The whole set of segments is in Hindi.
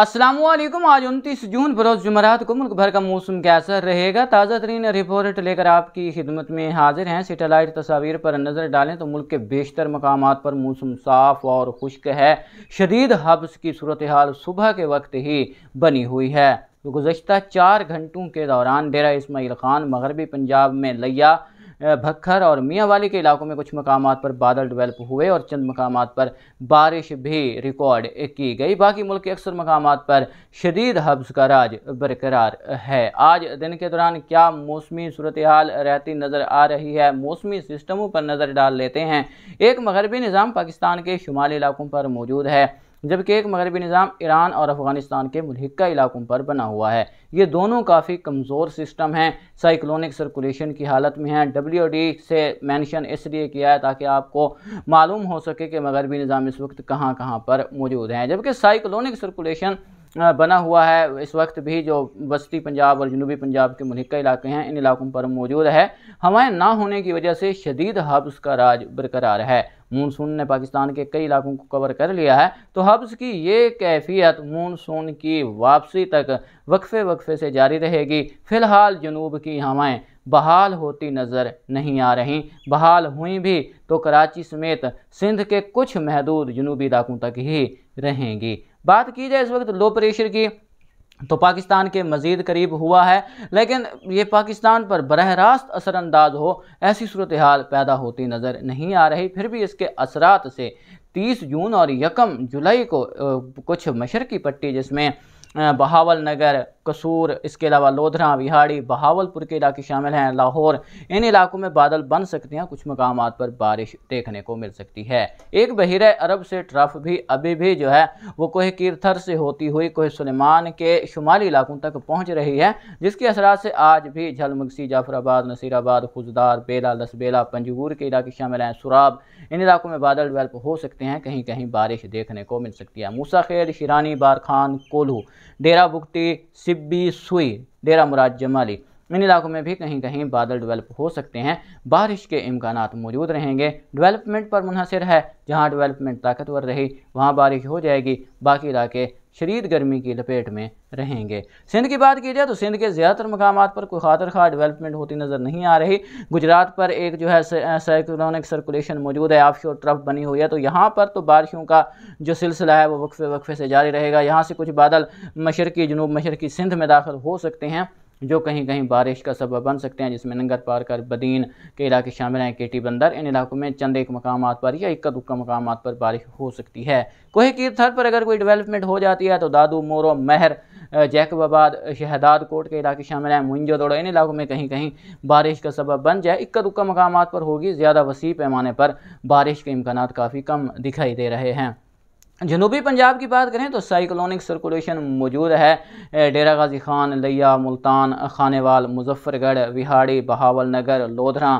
असलम आज उनतीस जून बरोज़ जुमरात को मुल्क भर का मौसम कैसा रहेगा ताज़ा तरीन रिपोर्ट लेकर आपकी खिदमत में हाजिर हैं सेटेलाइट तस्वीर पर नज़र डालें तो मुल्क के बेशतर मकाम पर मौसम साफ और खुश्क है शदीद हब्स की सूरत हाल सुबह के वक्त ही बनी हुई है गुजशत चार घंटों के दौरान डेरा इसमाइल ख़ान मगरबी पंजाब में लिया भक्खर और मियाँवाली के इलाकों में कुछ मकाम पर बादल डेवलप हुए और चंद मकाम पर बारिश भी रिकॉर्ड की गई बाकी मुल्क के अक्सर मकाम पर शदीद हब्स का राज बरकरार है आज दिन के दौरान क्या मौसमी सूरत हाल रहती नज़र आ रही है मौसमी सिस्टमों पर नज़र डाल लेते हैं एक मगरबी निज़ाम पाकिस्तान के शुमाली इलाकों पर मौजूद है जबकि एक मगरबी निज़ाम ईरान और अफ़गानिस्तान के मुलहका इलाकों पर बना हुआ है ये दोनों काफ़ी कमज़ोर सिस्टम हैं साइक्लोनिक सर्कुलेशन की हालत में हैं डब्ल्यू डी से मैंशन इसलिए किया है ताकि आपको मालूम हो सके कि मगरबी निज़ाम इस वक्त कहाँ कहाँ पर मौजूद हैं जबकि साइक्लोनिक सर्कुलेशन बना हुआ है इस वक्त भी जो वस्ती पंजाब और जनूबी पंजाब के मुनका इलाके हैं इन इलाकों पर मौजूद है हवाएं ना होने की वजह से शदीद हब्स का राज बरकरार है मानसून ने पाकिस्तान के कई इलाकों को कवर कर लिया है तो हब्स की ये कैफियत मानसून की वापसी तक वक्फे वक्फे से जारी रहेगी फ़िलहाल जनूब की हवाएँ बहाल होती नज़र नहीं आ रही बहाल हुई भी तो कराची समेत सिंध के कुछ महदूद जनूबी इलाकों तक ही रहेंगी बात की जाए इस वक्त लो प्रेशर की तो पाकिस्तान के मज़ीद करीब हुआ है लेकिन ये पाकिस्तान पर बरह रास्त असरानंदाज हो ऐसी सूरत हाल पैदा होती नज़र नहीं आ रही फिर भी इसके असरात से तीस जून और यकम जुलाई को कुछ मशरकी पट्टी जिसमें बहावल नगर कसूर इसके अलावा लोधरा बिहाड़ी बहावलपुर के इलाके शामिल हैं लाहौर इन इलाकों में बादल बन सकते हैं कुछ मकाम पर बारिश देखने को मिल सकती है एक बहिर अरब से ट्रफ भी अभी भी जो है वो कोह कीर्थर से होती हुई कोह सलेमान के शुमाली इलाकों तक पहुँच रही है जिसके असरा से आज भी झलमगसी जाफराबाद नसीराबाद खुजदार बेला लसबेला पंजूर के इलाके शामिल हैं सुराब इन इलाकों में बादल डेवलप हो सकते हैं कहीं कहीं बारिश देखने को मिल सकती है मूसा खेल शिरानी बारखान कोल्हू डेरा बुक्ति सिब्बी सुई डेरा मुराद जमाली इन इलाकों में भी कहीं कहीं बादल डेवलप हो सकते हैं बारिश के इम्कान मौजूद रहेंगे डेवलपमेंट पर मुनहसर है जहां डेवलपमेंट ताकतवर रही वहां बारिश हो जाएगी बाकी इलाके शरीद गर्मी की लपेट में रहेंगे सिंध की बात की जाए तो सिंध के ज़्यादातर मकाम पर कोई खातर खा डेवलपमेंट होती नज़र नहीं आ रही गुजरात पर एक जो है साइक्लोनिक सर्कुलेशन मौजूद है ऑफ शोर ट्रफ बनी हुई है तो यहाँ पर तो बारिशों का जो सिलसिला है वो वक्फे वक्फे से जारी रहेगा यहाँ से कुछ बादल मशरकी जनूब मशरकी सिंध में दाखिल हो सकते हैं जो कहीं कहीं बारिश का सबब बन सकते हैं जिसमें नंगर पारकर बदीन के इलाके शामिल हैं केटी बंदर इन इलाकों में चंद एक मकाम पर या इक्का दुक्का मकाम पर बारिश हो सकती है कोहे की थर पर अगर कोई डेवलपमेंट हो जाती है तो दादू मोरो महर जैकबाबाद शहदाद कोट के इलाके शामिल हैं मुंजो दौड़ो इन इलाकों में कहीं कहीं बारिश का सबब बन जाए इक्का दुक्का मकाम पर होगी ज़्यादा वसी पैमाने पर बारिश के इम्कान काफ़ी कम दिखाई दे रहे हैं जनूबी पंजाब की बात करें तो साइक्लोनिक सर्कुलेशन मौजूद है डेरा गाजी खान लिया मुल्तान खानेवाल मुजफ्फरगढ़ विहाड़ी बहावल नगर लोधरा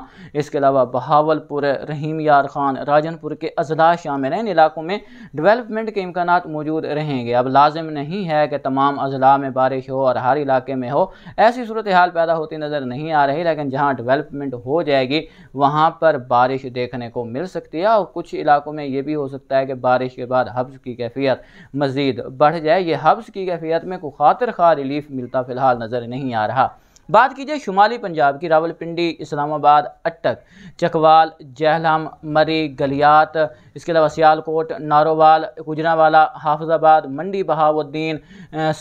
इसके अलावा बहावलपुर रहीम यार खान राजनपुर के अजला शामिल हैं इन इलाकों में डेवलपमेंट के इम्कान मौजूद रहेंगे अब लाजिम नहीं है कि तमाम अजला में बारिश हो और हर इलाके में हो ऐसी सूरत हाल पैदा होती नज़र नहीं आ रही लेकिन जहाँ डिवेलपमेंट हो जाएगी वहाँ पर बारिश देखने को मिल सकती है और कुछ इलाकों में ये भी हो सकता है कि बारिश के बाद हब हब्स की कैफियत मज़ीद बढ़ जाए यह हब्स की कैफियत में कोई खातर खा रिलीफ मिलता फ़िलहाल नज़र नहीं आ रहा बात कीजिए शुमाली पंजाब की रावलपिंडी इस्लामाबाद अटक चकवाल जहलम मरी गलियात इसके अलावा सियालकोट नारोवाल गुजरावाला हाफजाबाद मंडी बहाउद्दीन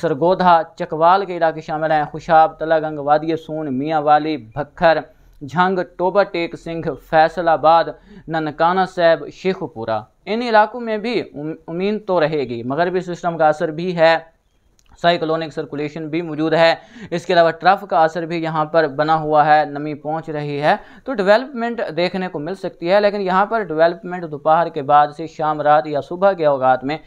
सरगोधा चकवाल के इलाके शामिल हैं खुशाब तलागंग वादी सोन मियाँ वाली भक्खर झंग टोबा टेक सिंह फैसलाबाद ननकाना साहब शेखपुरा इन इलाकों में भी उम्मीद तो रहेगी मगरबी सिस्टम का असर भी है साइक्लोनिक सर्कुलेशन भी मौजूद है इसके अलावा ट्रफ का असर भी यहाँ पर बना हुआ है नमी पहुँच रही है तो डिवेलपमेंट देखने को मिल सकती है लेकिन यहाँ पर डिवेलपमेंट दोपहर के बाद से शाम रात या सुबह के अवगात में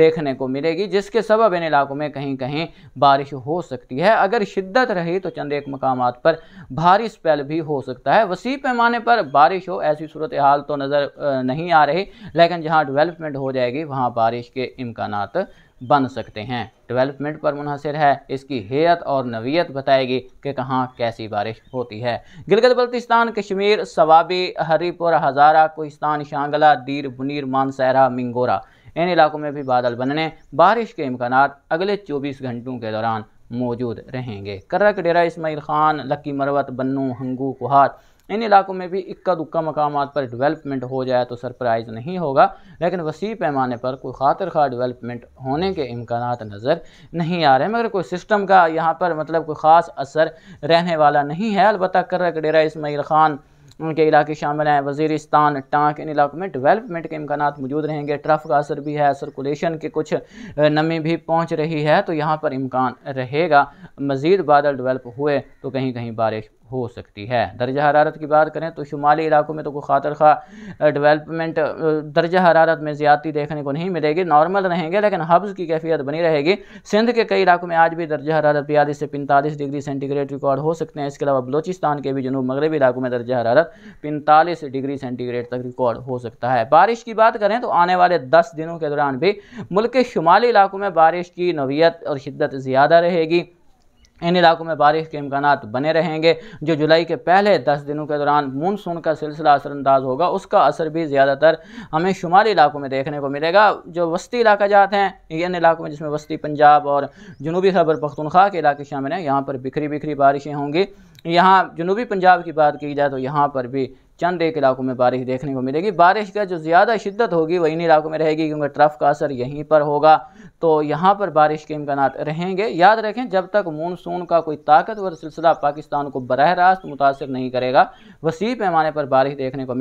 देखने को मिलेगी जिसके सबब इन इलाकों में कहीं कहीं बारिश हो सकती है अगर शिद्दत रही तो चंद एक मकाम पर भारी स्पेल भी हो सकता है वसी पैमाने पर बारिश हो ऐसी सूरत हाल तो नज़र नहीं आ रही लेकिन जहाँ डिवेलपमेंट हो जाएगी वहाँ बारिश के इम्कान बन सकते हैं डेवलपमेंट पर मुनहसर है इसकी हेयत और नवीयत बताएगी कि कहाँ कैसी बारिश होती है गिलगत बल्तिस्तान कश्मीर सवाबी हरीपुर हज़ारा कोहिस्तान शांगला दीर बुनीर मानसहरा मिंगोरा इन इलाकों में भी बादल बनने बारिश के इम्कान अगले चौबीस घंटों के दौरान मौजूद रहेंगे कर्रा के डेरा इसमाइल खान लक्की मरवत बन्नू हंगू कुहात इन इलाकों में भी इक्का दुक्का मकाम पर डेवलपमेंट हो जाए तो सरप्राइज़ नहीं होगा लेकिन वसी पैमाने पर कोई खातर खा डेवलपमेंट होने के इम्कान नज़र नहीं आ रहे मगर कोई सिस्टम का यहाँ पर मतलब कोई ख़ास असर रहने वाला नहीं है अलबत् कर्रा डेरा इसमाइल ख़ान उनके इलाके शामिल हैं वजीरिस्तान टाँक इन इलाकों में डेवलपमेंट के इम्कान मौजूद रहेंगे ट्रफ का असर भी है सर्कुलेशन के कुछ नमी भी पहुँच रही है तो यहाँ पर इम्कान रहेगा मज़ीद बादल डेवलप हुए तो कहीं कहीं बारिश हो सकती है दर्जा हरारत की बात करें तो शुमाली इलाकों में तो कोई खातर खा डेवलपमेंट दर्जा हरारत में ज़्यादती देखने को नहीं मिलेगी नॉर्मल रहेंगे लेकिन हब्स की कैफियत बनी रहेगी सिंध के कई इलाकों में आज भी दर्जा हरारत बयालीस से पैंतालीस डिग्री सेंटीग्रेड रिकॉर्ड हो सकते हैं इसके अलावा बलोचिस्तान के भी जनूब मगरबी इलाकों में दर्जा हरारत पैंतालीस डिग्री सेंटीग्रेड तक रिकॉर्ड हो सकता है बारिश की बात करें तो आने वाले दस दिनों के दौरान भी मुल्क के शुमाली इलाकों में बारिश की नवीयत और शिद्दत ज़्यादा रहेगी इन इलाकों में बारिश के इम्कान बने रहेंगे जो जुलाई के पहले दस दिनों के दौरान मानसून का सिलसिला असरअंदाज होगा उसका असर भी ज़्यादातर हमें शुमाली इलाकों में देखने को मिलेगा जो वस्ती इलाका जात हैं इन इलाकों में जिसमें वस्ती पंजाब और जनूबी खबर पख्तनख्वा के इलाके शामिल हैं यहाँ पर बिखरी बिखरी बारिशें होंगी यहाँ जनूबी पंजाब की बात की जाए तो यहाँ पर भी चंद एक इलाकों में बारिश देखने को मिलेगी बारिश का जो ज़्यादा शिद्दत होगी वह इन इलाकों में रहेगी क्योंकि ट्रफ का असर यहीं पर होगा तो यहाँ पर बारिश के इम्कान रहेंगे याद रखें जब तक मानसून का कोई ताकतवर सिलसिला पाकिस्तान को बरह रास्त मुतासर नहीं करेगा वसी पैमाने पर बारिश देखने को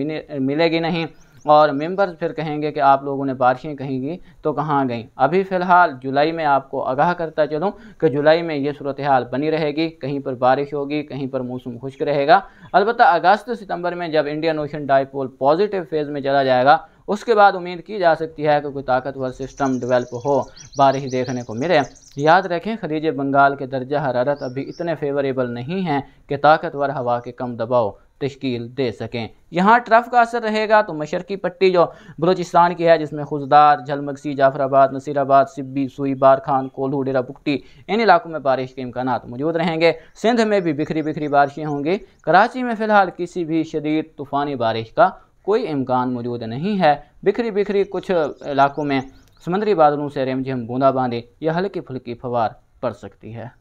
मिलेगी नहीं और मेंबर्स फिर कहेंगे कि आप लोगों ने बारिशें कहीं तो कहाँ गई अभी फ़िलहाल जुलाई में आपको आगाह करता चलूँ कि जुलाई में ये सूरत हाल बनी रहेगी कहीं पर बारिश होगी कहीं पर मौसम खुश्क रहेगा अलबत् अगस्त सितंबर में जब Indian Ocean dipole positive phase में चला जाएगा उसके बाद उम्मीद की जा सकती है कि कोई ताकतवर सिस्टम डेवलप हो बारिश देखने को मिले याद रखें खलीज बंगाल के दर्जा हरारत अभी इतने फेवरेबल नहीं हैं कि ताकतवर हवा के कम दबाव तश्कील दे सकें यहाँ ट्रफ का असर रहेगा तो मशरकी पट्टी जो बलोचिस्तान की है जिसमें खुजदार झलमगसी जाफराबाद नसीराबाद सिब्बी बार खान कोल्हू डेरा पुकटी इन इलाकों में बारिश के इम्कान मौजूद रहेंगे सिंध में भी बिखरी बिखरी बारिशें होंगी कराची में फ़िलहाल किसी भी शदीद तूफ़ानी बारिश का कोई इम्कान मौजूद नहीं है बिखरी बिखरी कुछ इलाकों में समुद्री बादलों से रेमझिम बूंदाबांदी या हल्की फुल्की फवार पड़ सकती है